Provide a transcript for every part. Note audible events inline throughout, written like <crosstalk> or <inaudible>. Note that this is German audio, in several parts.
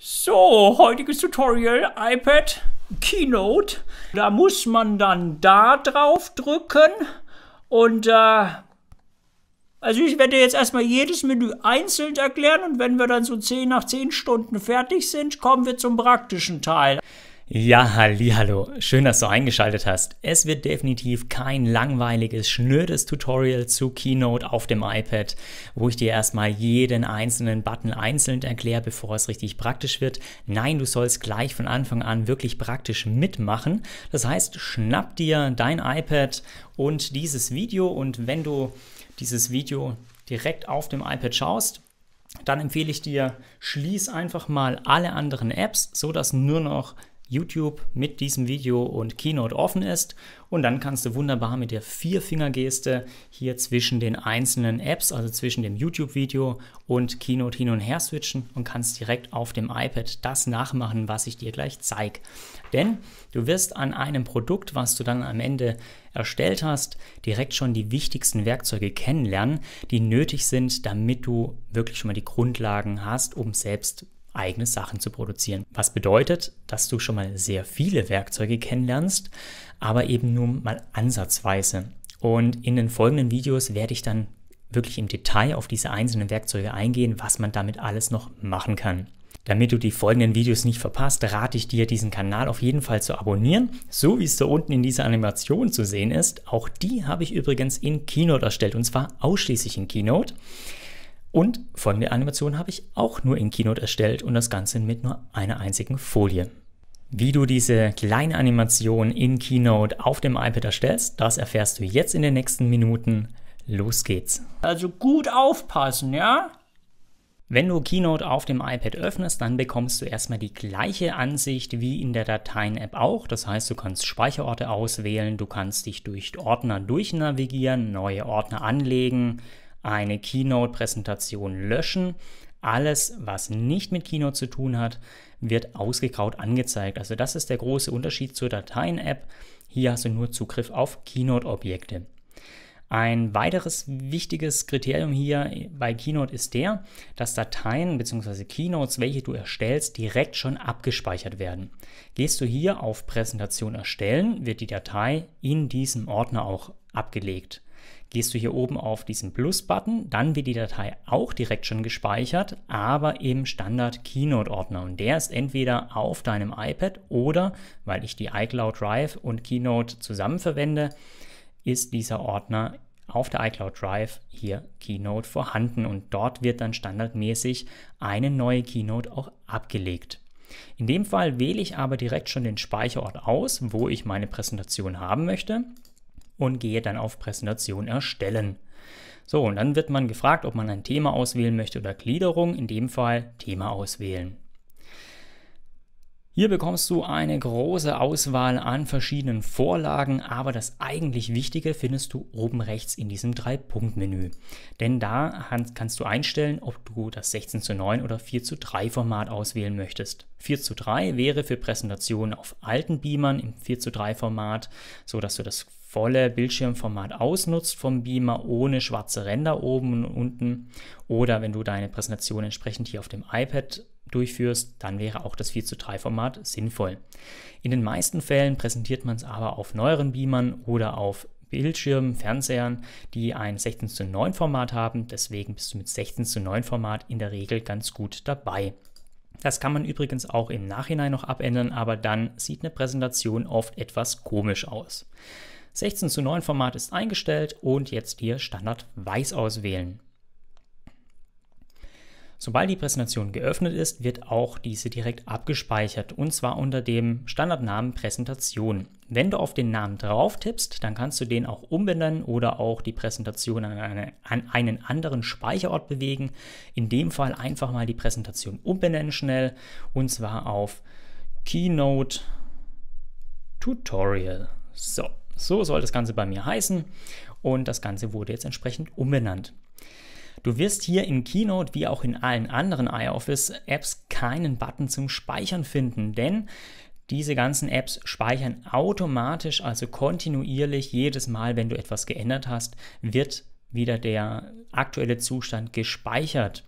So, heutiges Tutorial iPad Keynote. Da muss man dann da drauf drücken und äh, also ich werde jetzt erstmal jedes Menü einzeln erklären und wenn wir dann so 10 nach 10 Stunden fertig sind, kommen wir zum praktischen Teil. Ja, hallo, schön, dass du eingeschaltet hast. Es wird definitiv kein langweiliges, schnödes Tutorial zu Keynote auf dem iPad, wo ich dir erstmal jeden einzelnen Button einzeln erkläre, bevor es richtig praktisch wird. Nein, du sollst gleich von Anfang an wirklich praktisch mitmachen. Das heißt, schnapp dir dein iPad und dieses Video und wenn du dieses Video direkt auf dem iPad schaust, dann empfehle ich dir, schließ einfach mal alle anderen Apps, so dass nur noch YouTube mit diesem Video und Keynote offen ist. Und dann kannst du wunderbar mit der Vierfingergeste hier zwischen den einzelnen Apps, also zwischen dem YouTube-Video und Keynote hin und her switchen und kannst direkt auf dem iPad das nachmachen, was ich dir gleich zeige. Denn du wirst an einem Produkt, was du dann am Ende erstellt hast, direkt schon die wichtigsten Werkzeuge kennenlernen, die nötig sind, damit du wirklich schon mal die Grundlagen hast, um selbst eigene Sachen zu produzieren. Was bedeutet, dass du schon mal sehr viele Werkzeuge kennenlernst, aber eben nur mal ansatzweise. Und in den folgenden Videos werde ich dann wirklich im Detail auf diese einzelnen Werkzeuge eingehen, was man damit alles noch machen kann. Damit du die folgenden Videos nicht verpasst, rate ich dir, diesen Kanal auf jeden Fall zu abonnieren, so wie es da unten in dieser Animation zu sehen ist. Auch die habe ich übrigens in Keynote erstellt und zwar ausschließlich in Keynote. Und folgende Animation habe ich auch nur in Keynote erstellt und das Ganze mit nur einer einzigen Folie. Wie du diese kleine Animation in Keynote auf dem iPad erstellst, das erfährst du jetzt in den nächsten Minuten. Los geht's. Also gut aufpassen, ja? Wenn du Keynote auf dem iPad öffnest, dann bekommst du erstmal die gleiche Ansicht wie in der Dateien-App auch. Das heißt, du kannst Speicherorte auswählen, du kannst dich durch Ordner durchnavigieren, neue Ordner anlegen, eine Keynote-Präsentation löschen. Alles, was nicht mit Keynote zu tun hat, wird ausgegraut angezeigt. Also das ist der große Unterschied zur Dateien-App. Hier hast du nur Zugriff auf Keynote-Objekte. Ein weiteres wichtiges Kriterium hier bei Keynote ist der, dass Dateien bzw. Keynotes, welche du erstellst, direkt schon abgespeichert werden. Gehst du hier auf Präsentation erstellen, wird die Datei in diesem Ordner auch abgelegt. Gehst du hier oben auf diesen Plus-Button, dann wird die Datei auch direkt schon gespeichert, aber im Standard Keynote-Ordner. Und der ist entweder auf deinem iPad oder, weil ich die iCloud Drive und Keynote zusammen verwende, ist dieser Ordner auf der iCloud Drive hier Keynote vorhanden und dort wird dann standardmäßig eine neue Keynote auch abgelegt. In dem Fall wähle ich aber direkt schon den Speicherort aus, wo ich meine Präsentation haben möchte und gehe dann auf Präsentation erstellen. So, und dann wird man gefragt, ob man ein Thema auswählen möchte oder Gliederung, in dem Fall Thema auswählen. Hier bekommst du eine große Auswahl an verschiedenen Vorlagen, aber das eigentlich Wichtige findest du oben rechts in diesem Drei-Punkt-Menü. Denn da kannst du einstellen, ob du das 16 zu 9 oder 4 zu 3 Format auswählen möchtest. 4 zu 3 wäre für Präsentationen auf alten Beamern im 4 zu 3 Format, sodass du das volle Bildschirmformat ausnutzt vom Beamer ohne schwarze Ränder oben und unten. Oder wenn du deine Präsentation entsprechend hier auf dem iPad durchführst, dann wäre auch das 4 zu 3 Format sinnvoll. In den meisten Fällen präsentiert man es aber auf neueren Beamern oder auf Bildschirmen, Fernsehern, die ein 16 zu 9 Format haben. Deswegen bist du mit 16 zu 9 Format in der Regel ganz gut dabei. Das kann man übrigens auch im Nachhinein noch abändern, aber dann sieht eine Präsentation oft etwas komisch aus. 16 zu 9 Format ist eingestellt und jetzt hier Standard Weiß auswählen. Sobald die Präsentation geöffnet ist, wird auch diese direkt abgespeichert und zwar unter dem Standardnamen Präsentation. Wenn du auf den Namen drauf tippst, dann kannst du den auch umbenennen oder auch die Präsentation an, eine, an einen anderen Speicherort bewegen. In dem Fall einfach mal die Präsentation umbenennen schnell und zwar auf Keynote Tutorial. So, so soll das Ganze bei mir heißen und das Ganze wurde jetzt entsprechend umbenannt. Du wirst hier in Keynote wie auch in allen anderen iOffice-Apps keinen Button zum Speichern finden, denn diese ganzen Apps speichern automatisch, also kontinuierlich jedes Mal, wenn du etwas geändert hast, wird wieder der aktuelle Zustand gespeichert.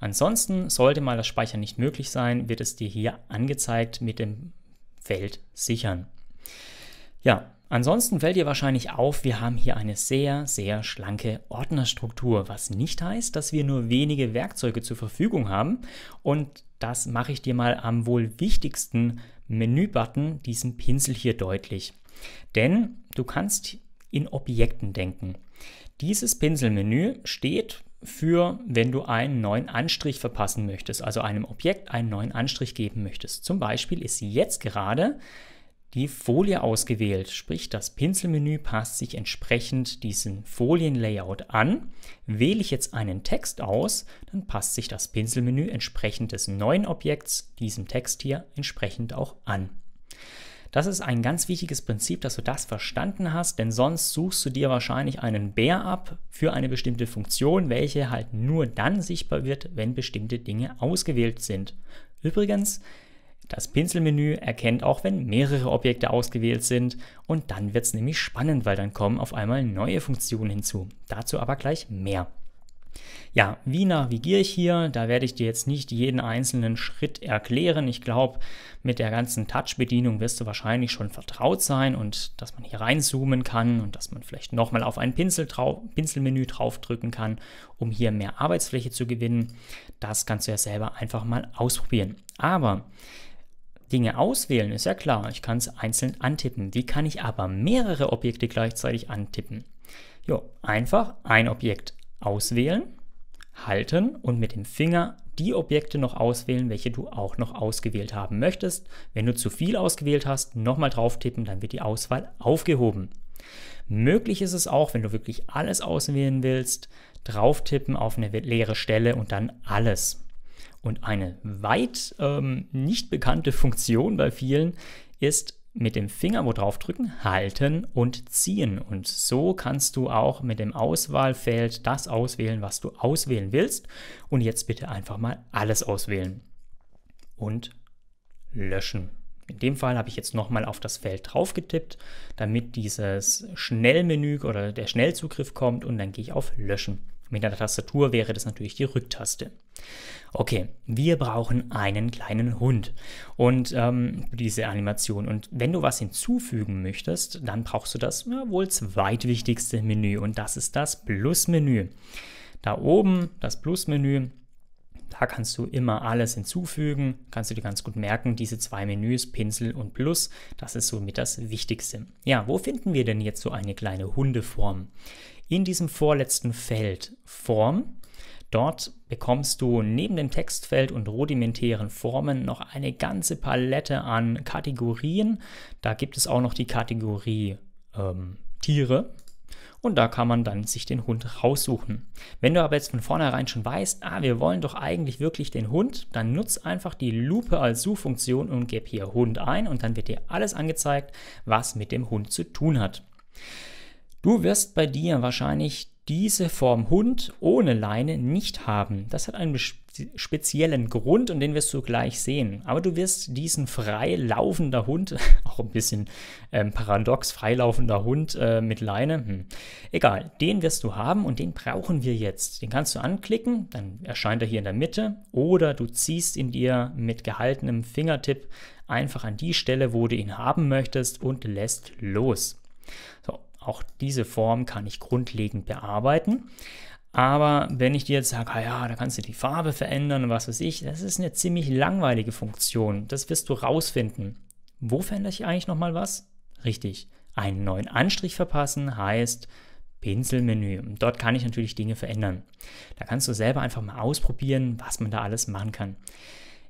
Ansonsten sollte mal das Speichern nicht möglich sein, wird es dir hier angezeigt mit dem Feld sichern. Ja, Ansonsten fällt dir wahrscheinlich auf, wir haben hier eine sehr, sehr schlanke Ordnerstruktur, was nicht heißt, dass wir nur wenige Werkzeuge zur Verfügung haben. Und das mache ich dir mal am wohl wichtigsten Menübutton, diesem Pinsel hier deutlich. Denn du kannst in Objekten denken. Dieses Pinselmenü steht für, wenn du einen neuen Anstrich verpassen möchtest, also einem Objekt einen neuen Anstrich geben möchtest. Zum Beispiel ist jetzt gerade die Folie ausgewählt, sprich das Pinselmenü passt sich entsprechend diesem Folienlayout an. Wähle ich jetzt einen Text aus, dann passt sich das Pinselmenü entsprechend des neuen Objekts, diesem Text hier, entsprechend auch an. Das ist ein ganz wichtiges Prinzip, dass du das verstanden hast, denn sonst suchst du dir wahrscheinlich einen Bär ab für eine bestimmte Funktion, welche halt nur dann sichtbar wird, wenn bestimmte Dinge ausgewählt sind. Übrigens, das Pinselmenü erkennt auch, wenn mehrere Objekte ausgewählt sind und dann wird es nämlich spannend, weil dann kommen auf einmal neue Funktionen hinzu. Dazu aber gleich mehr. Ja, wie navigiere ich hier? Da werde ich dir jetzt nicht jeden einzelnen Schritt erklären. Ich glaube, mit der ganzen Touch-Bedienung wirst du wahrscheinlich schon vertraut sein und dass man hier reinzoomen kann und dass man vielleicht nochmal auf ein Pinsel trau Pinselmenü draufdrücken kann, um hier mehr Arbeitsfläche zu gewinnen. Das kannst du ja selber einfach mal ausprobieren. Aber Dinge auswählen, ist ja klar, ich kann es einzeln antippen. Wie kann ich aber mehrere Objekte gleichzeitig antippen? Jo, einfach ein Objekt auswählen, halten und mit dem Finger die Objekte noch auswählen, welche du auch noch ausgewählt haben möchtest. Wenn du zu viel ausgewählt hast, nochmal drauf tippen, dann wird die Auswahl aufgehoben. Möglich ist es auch, wenn du wirklich alles auswählen willst, drauf tippen auf eine leere Stelle und dann alles. Und eine weit ähm, nicht bekannte Funktion bei vielen ist mit dem Finger wo drauf drücken, halten und ziehen. Und so kannst du auch mit dem Auswahlfeld das auswählen, was du auswählen willst. Und jetzt bitte einfach mal alles auswählen und löschen. In dem Fall habe ich jetzt nochmal auf das Feld drauf getippt, damit dieses Schnellmenü oder der Schnellzugriff kommt und dann gehe ich auf Löschen. Mit der Tastatur wäre das natürlich die Rücktaste okay, wir brauchen einen kleinen Hund und ähm, diese Animation. Und wenn du was hinzufügen möchtest, dann brauchst du das ja, wohl zweitwichtigste Menü und das ist das Plus-Menü. Da oben das Plus-Menü, da kannst du immer alles hinzufügen, kannst du dir ganz gut merken, diese zwei Menüs, Pinsel und Plus, das ist somit das Wichtigste. Ja, wo finden wir denn jetzt so eine kleine Hundeform? In diesem vorletzten Feld Form Dort bekommst du neben dem Textfeld und rudimentären Formen noch eine ganze Palette an Kategorien. Da gibt es auch noch die Kategorie ähm, Tiere. Und da kann man dann sich den Hund raussuchen. Wenn du aber jetzt von vornherein schon weißt, ah, wir wollen doch eigentlich wirklich den Hund, dann nutz einfach die Lupe als Suchfunktion und gib hier Hund ein und dann wird dir alles angezeigt, was mit dem Hund zu tun hat. Du wirst bei dir wahrscheinlich diese Form Hund ohne Leine nicht haben. Das hat einen speziellen Grund und den wirst du gleich sehen. Aber du wirst diesen frei laufender Hund, <laughs> auch ein bisschen ähm, paradox, freilaufender Hund äh, mit Leine, hm. egal, den wirst du haben und den brauchen wir jetzt. Den kannst du anklicken, dann erscheint er hier in der Mitte oder du ziehst ihn dir mit gehaltenem Fingertipp einfach an die Stelle, wo du ihn haben möchtest und lässt los. So, auch diese Form kann ich grundlegend bearbeiten. Aber wenn ich dir jetzt sage, ah ja, da kannst du die Farbe verändern und was weiß ich, das ist eine ziemlich langweilige Funktion. Das wirst du rausfinden. Wo verändere ich eigentlich nochmal was? Richtig, einen neuen Anstrich verpassen heißt Pinselmenü. dort kann ich natürlich Dinge verändern. Da kannst du selber einfach mal ausprobieren, was man da alles machen kann.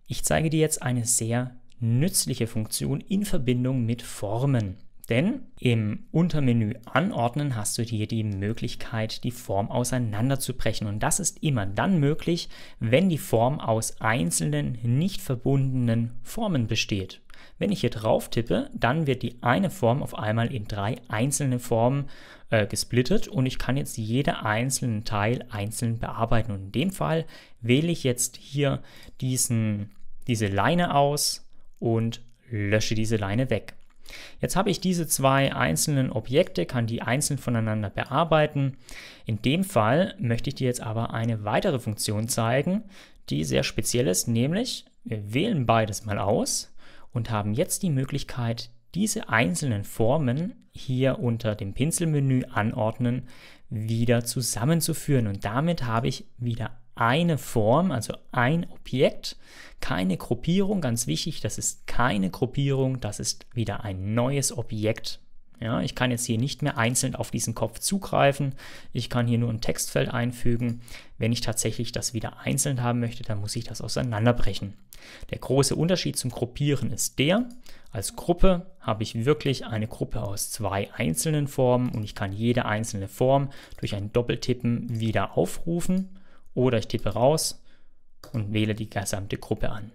Ich zeige dir jetzt eine sehr nützliche Funktion in Verbindung mit Formen. Denn im Untermenü Anordnen hast du hier die Möglichkeit, die Form auseinanderzubrechen. Und das ist immer dann möglich, wenn die Form aus einzelnen, nicht verbundenen Formen besteht. Wenn ich hier drauf tippe, dann wird die eine Form auf einmal in drei einzelne Formen äh, gesplittet und ich kann jetzt jeder einzelnen Teil einzeln bearbeiten. Und in dem Fall wähle ich jetzt hier diesen, diese Leine aus und lösche diese Leine weg. Jetzt habe ich diese zwei einzelnen Objekte, kann die einzeln voneinander bearbeiten. In dem Fall möchte ich dir jetzt aber eine weitere Funktion zeigen, die sehr speziell ist, nämlich wir wählen beides mal aus und haben jetzt die Möglichkeit, diese einzelnen Formen hier unter dem Pinselmenü anordnen, wieder zusammenzuführen. Und damit habe ich wieder eine Form, also ein Objekt, keine Gruppierung, ganz wichtig, das ist keine Gruppierung, das ist wieder ein neues Objekt. Ja, ich kann jetzt hier nicht mehr einzeln auf diesen Kopf zugreifen. Ich kann hier nur ein Textfeld einfügen. Wenn ich tatsächlich das wieder einzeln haben möchte, dann muss ich das auseinanderbrechen. Der große Unterschied zum Gruppieren ist der, als Gruppe habe ich wirklich eine Gruppe aus zwei einzelnen Formen und ich kann jede einzelne Form durch ein Doppeltippen wieder aufrufen oder ich tippe raus und wähle die gesamte Gruppe an.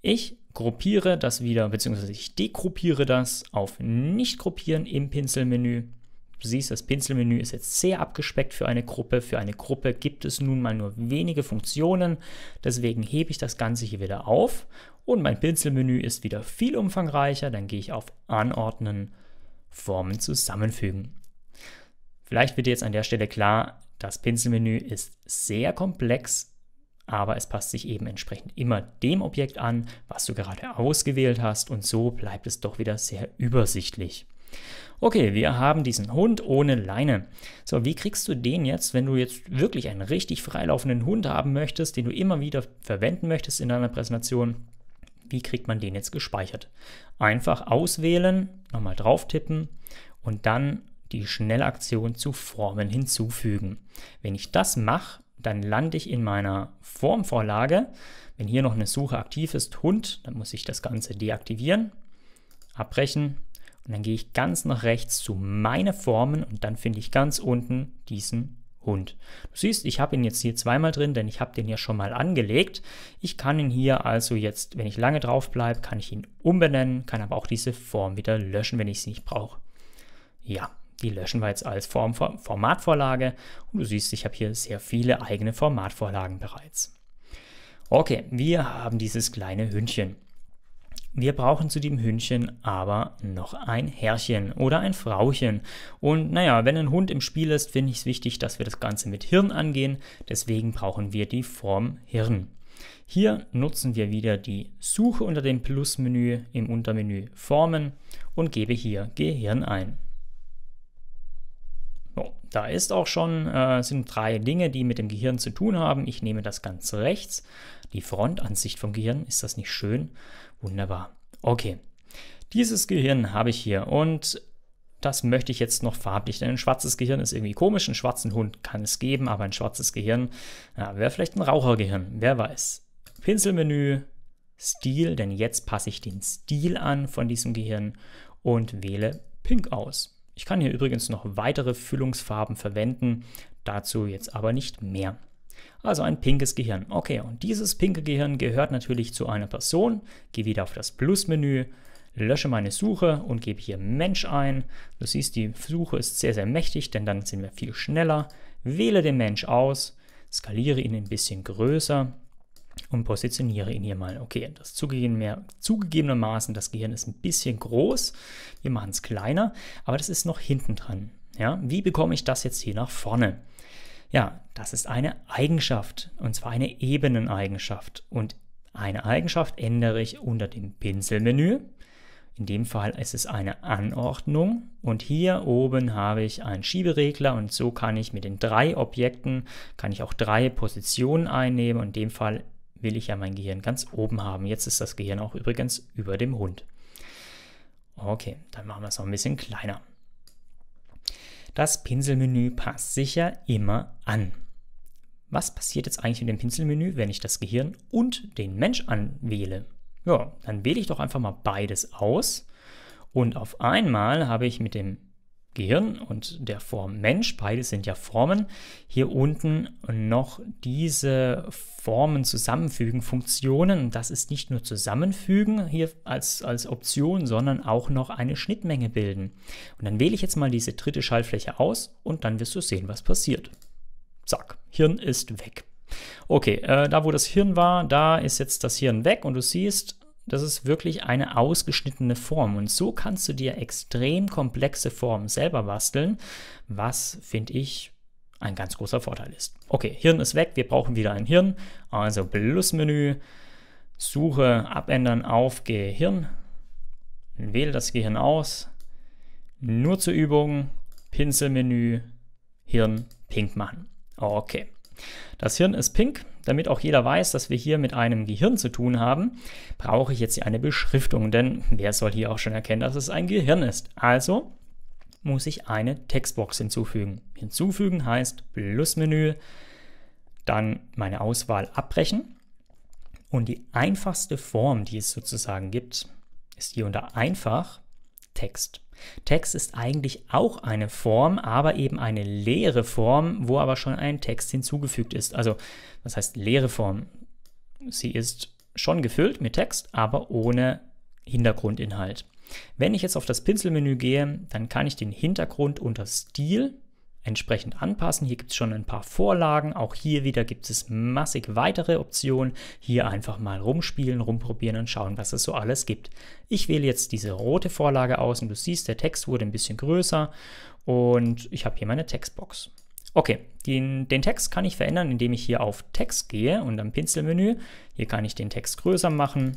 Ich gruppiere das wieder, beziehungsweise ich degruppiere das auf Nicht gruppieren im Pinselmenü. Du siehst, das Pinselmenü ist jetzt sehr abgespeckt für eine Gruppe. Für eine Gruppe gibt es nun mal nur wenige Funktionen. Deswegen hebe ich das Ganze hier wieder auf und mein Pinselmenü ist wieder viel umfangreicher. Dann gehe ich auf Anordnen, Formen zusammenfügen. Vielleicht wird dir jetzt an der Stelle klar, das Pinselmenü ist sehr komplex, aber es passt sich eben entsprechend immer dem Objekt an, was du gerade ausgewählt hast und so bleibt es doch wieder sehr übersichtlich. Okay, wir haben diesen Hund ohne Leine. So, wie kriegst du den jetzt, wenn du jetzt wirklich einen richtig freilaufenden Hund haben möchtest, den du immer wieder verwenden möchtest in deiner Präsentation? Wie kriegt man den jetzt gespeichert? Einfach auswählen, nochmal drauf tippen und dann die Schnellaktion zu Formen hinzufügen. Wenn ich das mache, dann lande ich in meiner Formvorlage. Wenn hier noch eine Suche aktiv ist, Hund, dann muss ich das Ganze deaktivieren, abbrechen und dann gehe ich ganz nach rechts zu meine Formen und dann finde ich ganz unten diesen Hund. Du siehst, ich habe ihn jetzt hier zweimal drin, denn ich habe den ja schon mal angelegt. Ich kann ihn hier also jetzt, wenn ich lange drauf bleibe, kann ich ihn umbenennen, kann aber auch diese Form wieder löschen, wenn ich sie nicht brauche. Ja, die löschen wir jetzt als Form, Formatvorlage und du siehst, ich habe hier sehr viele eigene Formatvorlagen bereits. Okay, wir haben dieses kleine Hündchen. Wir brauchen zu dem Hündchen aber noch ein Herrchen oder ein Frauchen. Und naja, wenn ein Hund im Spiel ist, finde ich es wichtig, dass wir das Ganze mit Hirn angehen. Deswegen brauchen wir die Form Hirn. Hier nutzen wir wieder die Suche unter dem Plusmenü im Untermenü Formen und gebe hier Gehirn ein. So, da ist auch schon, äh, sind drei Dinge, die mit dem Gehirn zu tun haben. Ich nehme das ganz rechts. Die Frontansicht vom Gehirn, ist das nicht schön? Wunderbar. Okay, dieses Gehirn habe ich hier und das möchte ich jetzt noch farblich, denn ein schwarzes Gehirn ist irgendwie komisch. Einen schwarzen Hund kann es geben, aber ein schwarzes Gehirn ja, wäre vielleicht ein Rauchergehirn, wer weiß. Pinselmenü, Stil, denn jetzt passe ich den Stil an von diesem Gehirn und wähle Pink aus. Ich kann hier übrigens noch weitere Füllungsfarben verwenden, dazu jetzt aber nicht mehr. Also ein pinkes Gehirn. Okay, und dieses pinke Gehirn gehört natürlich zu einer Person. Gehe wieder auf das Plus-Menü, lösche meine Suche und gebe hier Mensch ein. Du siehst, die Suche ist sehr, sehr mächtig, denn dann sind wir viel schneller. Wähle den Mensch aus, skaliere ihn ein bisschen größer und positioniere ihn hier mal. Okay, das zugegeben mehr, zugegebenermaßen, das Gehirn ist ein bisschen groß. Wir machen es kleiner, aber das ist noch hinten dran. Ja, wie bekomme ich das jetzt hier nach vorne? Ja, das ist eine Eigenschaft und zwar eine Ebeneneigenschaft. Und eine Eigenschaft ändere ich unter dem Pinselmenü. In dem Fall ist es eine Anordnung und hier oben habe ich einen Schieberegler und so kann ich mit den drei Objekten, kann ich auch drei Positionen einnehmen. In dem Fall will ich ja mein Gehirn ganz oben haben. Jetzt ist das Gehirn auch übrigens über dem Hund. Okay, dann machen wir es noch ein bisschen kleiner. Das Pinselmenü passt sich ja immer an. Was passiert jetzt eigentlich mit dem Pinselmenü, wenn ich das Gehirn und den Mensch anwähle? Ja, dann wähle ich doch einfach mal beides aus. Und auf einmal habe ich mit dem Gehirn und der Form Mensch, beide sind ja Formen, hier unten noch diese Formen zusammenfügen, Funktionen. das ist nicht nur zusammenfügen hier als, als Option, sondern auch noch eine Schnittmenge bilden. Und dann wähle ich jetzt mal diese dritte Schaltfläche aus und dann wirst du sehen, was passiert. Zack, Hirn ist weg. Okay, äh, da wo das Hirn war, da ist jetzt das Hirn weg und du siehst, das ist wirklich eine ausgeschnittene Form und so kannst du dir extrem komplexe Formen selber basteln, was finde ich ein ganz großer Vorteil ist. Okay, Hirn ist weg, wir brauchen wieder ein Hirn, also Plusmenü, Suche, Abändern auf Gehirn, wähle das Gehirn aus, nur zur Übung, Pinselmenü, Hirn pink machen. Okay, das Hirn ist pink, damit auch jeder weiß, dass wir hier mit einem Gehirn zu tun haben, brauche ich jetzt eine Beschriftung, denn wer soll hier auch schon erkennen, dass es ein Gehirn ist? Also muss ich eine Textbox hinzufügen. Hinzufügen heißt Plusmenü, dann meine Auswahl abbrechen und die einfachste Form, die es sozusagen gibt, ist hier unter einfach Text. Text ist eigentlich auch eine Form, aber eben eine leere Form, wo aber schon ein Text hinzugefügt ist. Also, was heißt leere Form? Sie ist schon gefüllt mit Text, aber ohne Hintergrundinhalt. Wenn ich jetzt auf das Pinselmenü gehe, dann kann ich den Hintergrund unter Stil entsprechend anpassen. Hier gibt es schon ein paar Vorlagen. Auch hier wieder gibt es massig weitere Optionen. Hier einfach mal rumspielen, rumprobieren und schauen, was es so alles gibt. Ich wähle jetzt diese rote Vorlage aus und du siehst, der Text wurde ein bisschen größer und ich habe hier meine Textbox. Okay, den, den, Text kann ich verändern, indem ich hier auf Text gehe und am Pinselmenü. Hier kann ich den Text größer machen.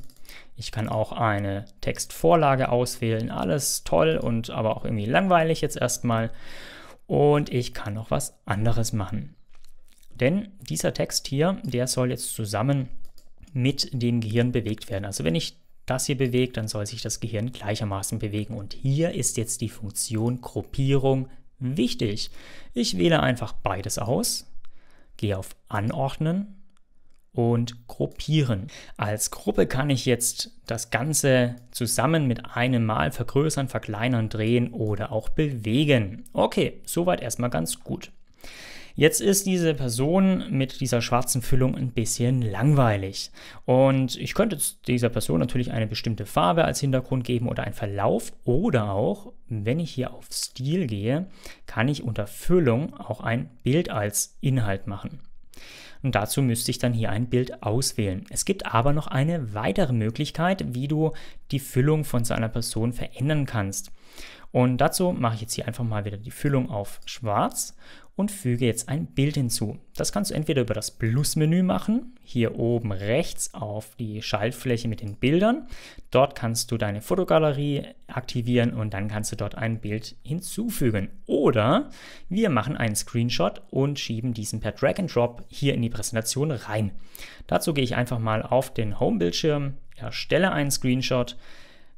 Ich kann auch eine Textvorlage auswählen. Alles toll und aber auch irgendwie langweilig jetzt erstmal und ich kann noch was anderes machen. Denn dieser Text hier, der soll jetzt zusammen mit dem Gehirn bewegt werden. Also wenn ich das hier bewege, dann soll sich das Gehirn gleichermaßen bewegen. Und hier ist jetzt die Funktion Gruppierung wichtig. Ich wähle einfach beides aus, gehe auf Anordnen und gruppieren. Als Gruppe kann ich jetzt das Ganze zusammen mit einem Mal vergrößern, verkleinern, drehen oder auch bewegen. Okay, soweit erstmal ganz gut. Jetzt ist diese Person mit dieser schwarzen Füllung ein bisschen langweilig. Und ich könnte dieser Person natürlich eine bestimmte Farbe als Hintergrund geben oder einen Verlauf. Oder auch, wenn ich hier auf Stil gehe, kann ich unter Füllung auch ein Bild als Inhalt machen. Und dazu müsste ich dann hier ein Bild auswählen. Es gibt aber noch eine weitere Möglichkeit, wie du die Füllung von so einer Person verändern kannst. Und dazu mache ich jetzt hier einfach mal wieder die Füllung auf schwarz und füge jetzt ein Bild hinzu. Das kannst du entweder über das Plus-Menü machen, hier oben rechts auf die Schaltfläche mit den Bildern. Dort kannst du deine Fotogalerie aktivieren und dann kannst du dort ein Bild hinzufügen. Oder wir machen einen Screenshot und schieben diesen per Drag and Drop hier in die Präsentation rein. Dazu gehe ich einfach mal auf den Home-Bildschirm, erstelle einen Screenshot,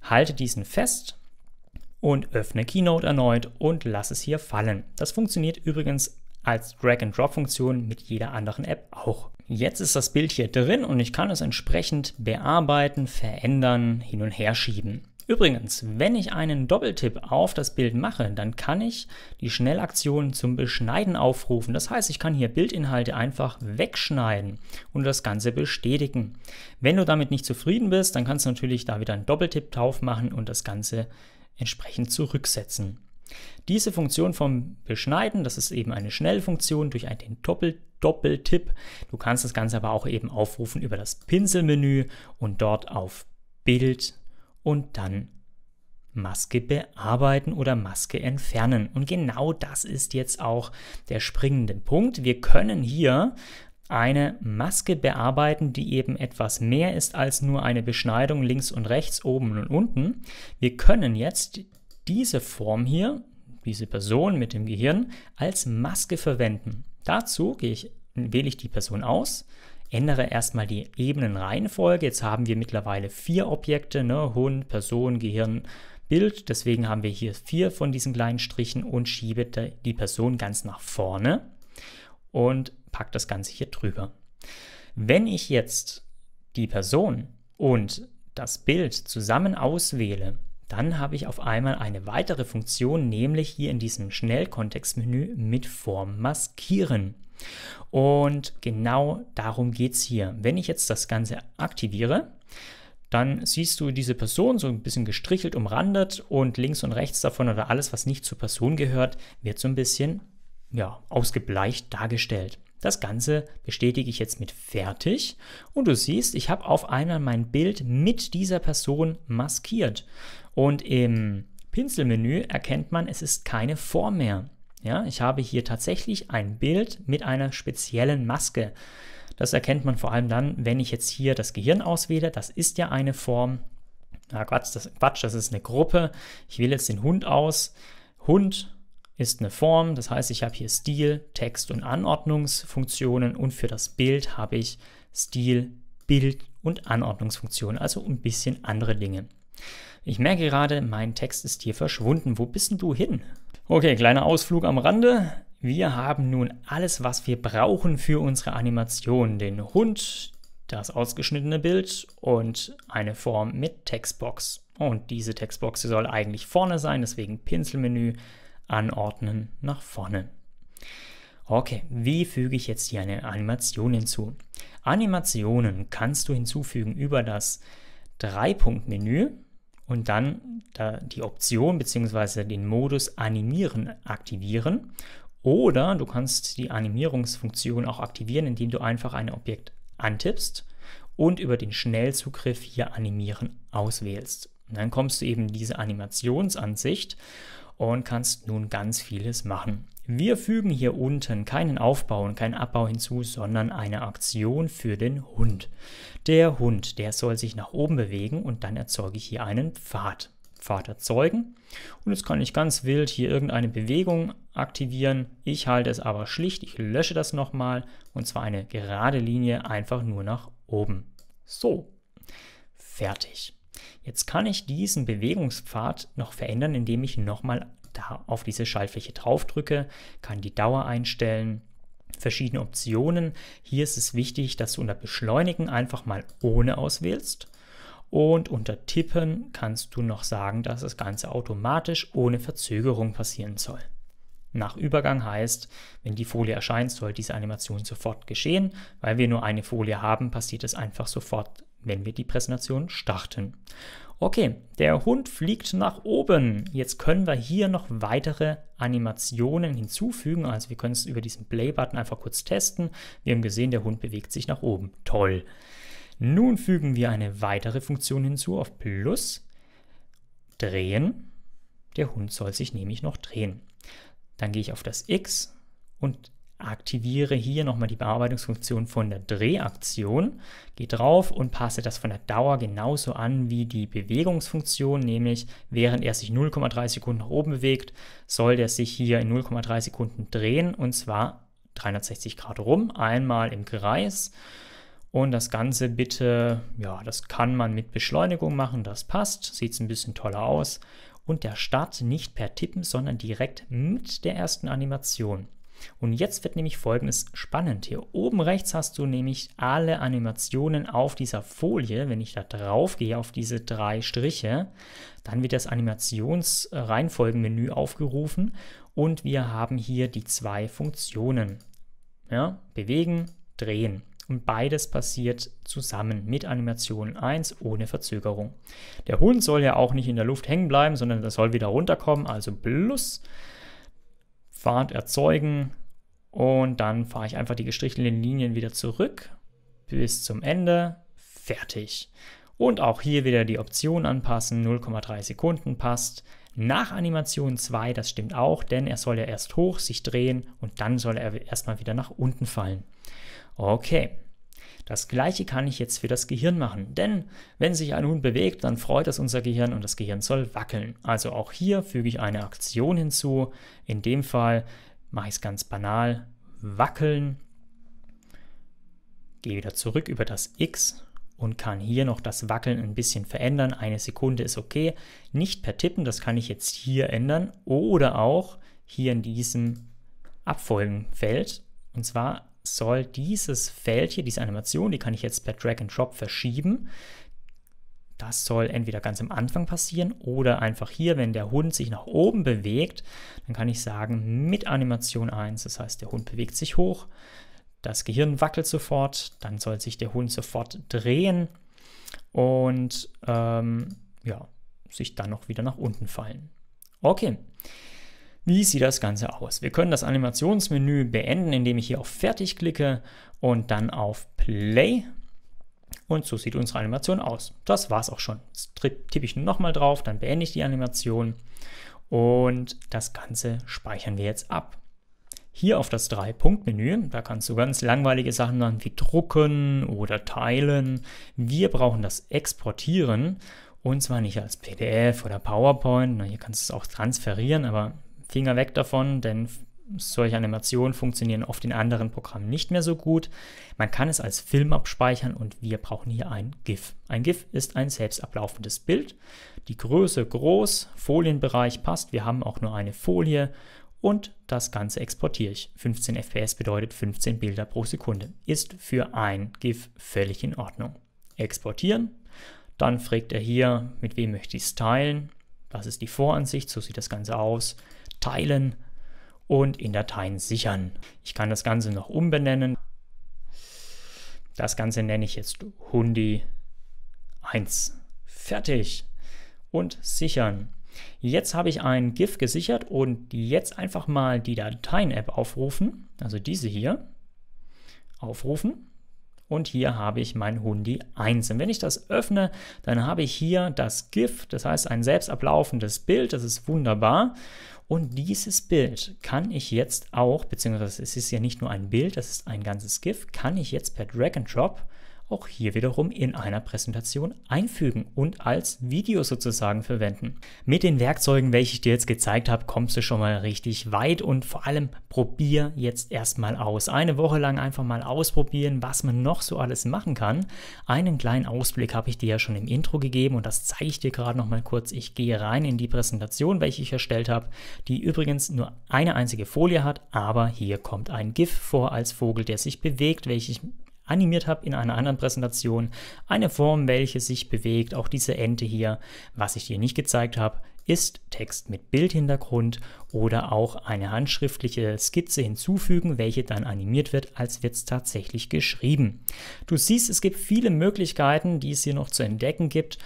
halte diesen fest und öffne Keynote erneut und lasse es hier fallen. Das funktioniert übrigens als Drag-and-Drop-Funktion mit jeder anderen App auch. Jetzt ist das Bild hier drin und ich kann es entsprechend bearbeiten, verändern, hin und her schieben. Übrigens, wenn ich einen Doppeltipp auf das Bild mache, dann kann ich die Schnellaktion zum Beschneiden aufrufen. Das heißt, ich kann hier Bildinhalte einfach wegschneiden und das Ganze bestätigen. Wenn du damit nicht zufrieden bist, dann kannst du natürlich da wieder einen Doppeltipp drauf machen und das Ganze entsprechend zurücksetzen. Diese Funktion vom Beschneiden, das ist eben eine Schnellfunktion durch einen Doppel-Doppeltipp. Du kannst das Ganze aber auch eben aufrufen über das Pinselmenü und dort auf Bild und dann Maske bearbeiten oder Maske entfernen. Und genau das ist jetzt auch der springende Punkt. Wir können hier eine Maske bearbeiten, die eben etwas mehr ist als nur eine Beschneidung links und rechts, oben und unten. Wir können jetzt diese Form hier, diese Person mit dem Gehirn, als Maske verwenden. Dazu ich, wähle ich die Person aus, ändere erstmal die Ebenenreihenfolge. Jetzt haben wir mittlerweile vier Objekte, ne? Hund, Person, Gehirn, Bild. Deswegen haben wir hier vier von diesen kleinen Strichen und schiebe die Person ganz nach vorne. Und packe das Ganze hier drüber. Wenn ich jetzt die Person und das Bild zusammen auswähle, dann habe ich auf einmal eine weitere Funktion, nämlich hier in diesem Schnellkontextmenü mit Form maskieren. Und genau darum geht es hier. Wenn ich jetzt das Ganze aktiviere, dann siehst du diese Person so ein bisschen gestrichelt umrandet und links und rechts davon oder alles, was nicht zur Person gehört, wird so ein bisschen ja, ausgebleicht dargestellt. Das Ganze bestätige ich jetzt mit fertig und du siehst, ich habe auf einmal mein Bild mit dieser Person maskiert und im Pinselmenü erkennt man, es ist keine Form mehr. Ja, ich habe hier tatsächlich ein Bild mit einer speziellen Maske. Das erkennt man vor allem dann, wenn ich jetzt hier das Gehirn auswähle. Das ist ja eine Form. Na Quatsch, das, Quatsch, das ist eine Gruppe. Ich wähle jetzt den Hund aus. Hund, ist eine Form, das heißt, ich habe hier Stil, Text und Anordnungsfunktionen und für das Bild habe ich Stil, Bild und Anordnungsfunktionen, also ein bisschen andere Dinge. Ich merke gerade, mein Text ist hier verschwunden. Wo bist denn du hin? Okay, kleiner Ausflug am Rande. Wir haben nun alles, was wir brauchen für unsere Animation. Den Hund, das ausgeschnittene Bild und eine Form mit Textbox. Und diese Textbox soll eigentlich vorne sein, deswegen Pinselmenü, anordnen nach vorne. Okay, wie füge ich jetzt hier eine Animation hinzu? Animationen kannst du hinzufügen über das Dreipunktmenü und dann die Option bzw. den Modus Animieren aktivieren. Oder du kannst die Animierungsfunktion auch aktivieren, indem du einfach ein Objekt antippst und über den Schnellzugriff hier Animieren auswählst. Und dann kommst du eben diese Animationsansicht und kannst nun ganz vieles machen. Wir fügen hier unten keinen Aufbau und keinen Abbau hinzu, sondern eine Aktion für den Hund. Der Hund, der soll sich nach oben bewegen und dann erzeuge ich hier einen Pfad. Pfad erzeugen. Und jetzt kann ich ganz wild hier irgendeine Bewegung aktivieren. Ich halte es aber schlicht. Ich lösche das nochmal. Und zwar eine gerade Linie einfach nur nach oben. So. Fertig. Jetzt kann ich diesen Bewegungspfad noch verändern, indem ich nochmal da auf diese Schaltfläche drauf drücke, kann die Dauer einstellen, verschiedene Optionen. Hier ist es wichtig, dass du unter Beschleunigen einfach mal ohne auswählst. Und unter Tippen kannst du noch sagen, dass das Ganze automatisch ohne Verzögerung passieren soll. Nach Übergang heißt, wenn die Folie erscheint, soll diese Animation sofort geschehen. Weil wir nur eine Folie haben, passiert es einfach sofort wenn wir die Präsentation starten. Okay, der Hund fliegt nach oben. Jetzt können wir hier noch weitere Animationen hinzufügen. Also wir können es über diesen Play-Button einfach kurz testen. Wir haben gesehen, der Hund bewegt sich nach oben. Toll. Nun fügen wir eine weitere Funktion hinzu auf Plus. Drehen. Der Hund soll sich nämlich noch drehen. Dann gehe ich auf das X und aktiviere hier nochmal die Bearbeitungsfunktion von der Drehaktion, gehe drauf und passe das von der Dauer genauso an wie die Bewegungsfunktion, nämlich während er sich 0,3 Sekunden nach oben bewegt, soll der sich hier in 0,3 Sekunden drehen und zwar 360 Grad rum, einmal im Kreis. Und das Ganze bitte, ja, das kann man mit Beschleunigung machen, das passt, sieht ein bisschen toller aus. Und der Start nicht per Tippen, sondern direkt mit der ersten Animation. Und jetzt wird nämlich folgendes spannend hier. Oben rechts hast du nämlich alle Animationen auf dieser Folie. Wenn ich da drauf gehe, auf diese drei Striche, dann wird das Animationsreihenfolgenmenü aufgerufen und wir haben hier die zwei Funktionen. Ja, bewegen, drehen. Und beides passiert zusammen mit Animation 1 ohne Verzögerung. Der Hund soll ja auch nicht in der Luft hängen bleiben, sondern er soll wieder runterkommen, also plus. Pfad erzeugen und dann fahre ich einfach die gestrichelten Linien wieder zurück bis zum Ende. Fertig. Und auch hier wieder die Option anpassen, 0,3 Sekunden passt. Nach Animation 2, das stimmt auch, denn er soll ja erst hoch sich drehen und dann soll er erstmal wieder nach unten fallen. Okay, das gleiche kann ich jetzt für das Gehirn machen, denn wenn sich ein Huhn bewegt, dann freut das unser Gehirn und das Gehirn soll wackeln. Also auch hier füge ich eine Aktion hinzu. In dem Fall mache ich es ganz banal, wackeln, gehe wieder zurück über das X und kann hier noch das Wackeln ein bisschen verändern. Eine Sekunde ist okay. Nicht per Tippen, das kann ich jetzt hier ändern oder auch hier in diesem Abfolgenfeld. Und zwar soll dieses Feld hier, diese Animation, die kann ich jetzt per Drag and Drop verschieben. Das soll entweder ganz am Anfang passieren oder einfach hier, wenn der Hund sich nach oben bewegt, dann kann ich sagen mit Animation 1, das heißt der Hund bewegt sich hoch, das Gehirn wackelt sofort, dann soll sich der Hund sofort drehen und ähm, ja, sich dann noch wieder nach unten fallen. Okay. Wie sieht das Ganze aus? Wir können das Animationsmenü beenden, indem ich hier auf Fertig klicke und dann auf Play. Und so sieht unsere Animation aus. Das war es auch schon. Jetzt tippe ich nochmal drauf, dann beende ich die Animation und das Ganze speichern wir jetzt ab. Hier auf das Drei-Punkt-Menü, da kannst du ganz langweilige Sachen machen wie drucken oder teilen. Wir brauchen das Exportieren und zwar nicht als PDF oder PowerPoint. hier kannst du es auch transferieren, aber Finger weg davon, denn solche Animationen funktionieren oft in anderen Programmen nicht mehr so gut. Man kann es als Film abspeichern und wir brauchen hier ein GIF. Ein GIF ist ein selbst ablaufendes Bild. Die Größe groß, Folienbereich passt, wir haben auch nur eine Folie und das Ganze exportiere ich. 15 FPS bedeutet 15 Bilder pro Sekunde. Ist für ein GIF völlig in Ordnung. Exportieren. Dann fragt er hier, mit wem möchte ich es teilen. Das ist die Voransicht, so sieht das Ganze aus. Teilen und in Dateien sichern. Ich kann das Ganze noch umbenennen. Das Ganze nenne ich jetzt Hundi 1. Fertig. Und sichern. Jetzt habe ich ein GIF gesichert und jetzt einfach mal die Dateien-App aufrufen, also diese hier, aufrufen und hier habe ich mein Hundi 1. Und wenn ich das öffne, dann habe ich hier das GIF, das heißt ein selbst ablaufendes Bild, das ist wunderbar. Und dieses Bild kann ich jetzt auch, beziehungsweise es ist ja nicht nur ein Bild, das ist ein ganzes GIF, kann ich jetzt per Drag and Drop auch hier wiederum in einer Präsentation einfügen und als Video sozusagen verwenden. Mit den Werkzeugen, welche ich dir jetzt gezeigt habe, kommst du schon mal richtig weit und vor allem probier jetzt erstmal aus. Eine Woche lang einfach mal ausprobieren, was man noch so alles machen kann. Einen kleinen Ausblick habe ich dir ja schon im Intro gegeben und das zeige ich dir gerade noch mal kurz. Ich gehe rein in die Präsentation, welche ich erstellt habe, die übrigens nur eine einzige Folie hat, aber hier kommt ein GIF vor als Vogel, der sich bewegt, welches ich animiert habe in einer anderen Präsentation. Eine Form, welche sich bewegt, auch diese Ente hier, was ich dir nicht gezeigt habe, ist Text mit Bildhintergrund oder auch eine handschriftliche Skizze hinzufügen, welche dann animiert wird, als wird es tatsächlich geschrieben. Du siehst, es gibt viele Möglichkeiten, die es hier noch zu entdecken gibt.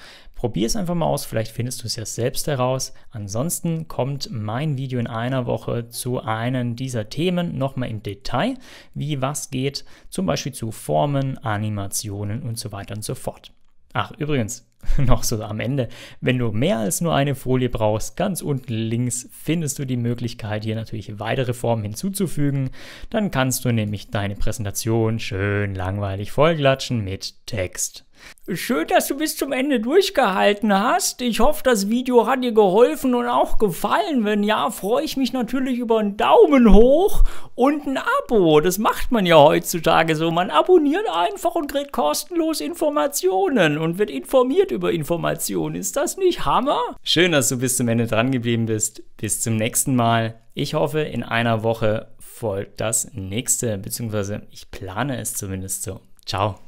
Probier es einfach mal aus, vielleicht findest du es ja selbst heraus. Ansonsten kommt mein Video in einer Woche zu einem dieser Themen nochmal im Detail, wie was geht, zum Beispiel zu Formen, Animationen und so weiter und so fort. Ach, übrigens, <laughs> noch so am Ende, wenn du mehr als nur eine Folie brauchst, ganz unten links findest du die Möglichkeit, hier natürlich weitere Formen hinzuzufügen. Dann kannst du nämlich deine Präsentation schön langweilig vollklatschen mit Text. Schön, dass du bis zum Ende durchgehalten hast. Ich hoffe, das Video hat dir geholfen und auch gefallen. Wenn ja, freue ich mich natürlich über einen Daumen hoch und ein Abo. Das macht man ja heutzutage so. Man abonniert einfach und kriegt kostenlos Informationen und wird informiert über Informationen. Ist das nicht Hammer? Schön, dass du bis zum Ende dran geblieben bist. Bis zum nächsten Mal. Ich hoffe, in einer Woche folgt das nächste, beziehungsweise ich plane es zumindest so. Ciao.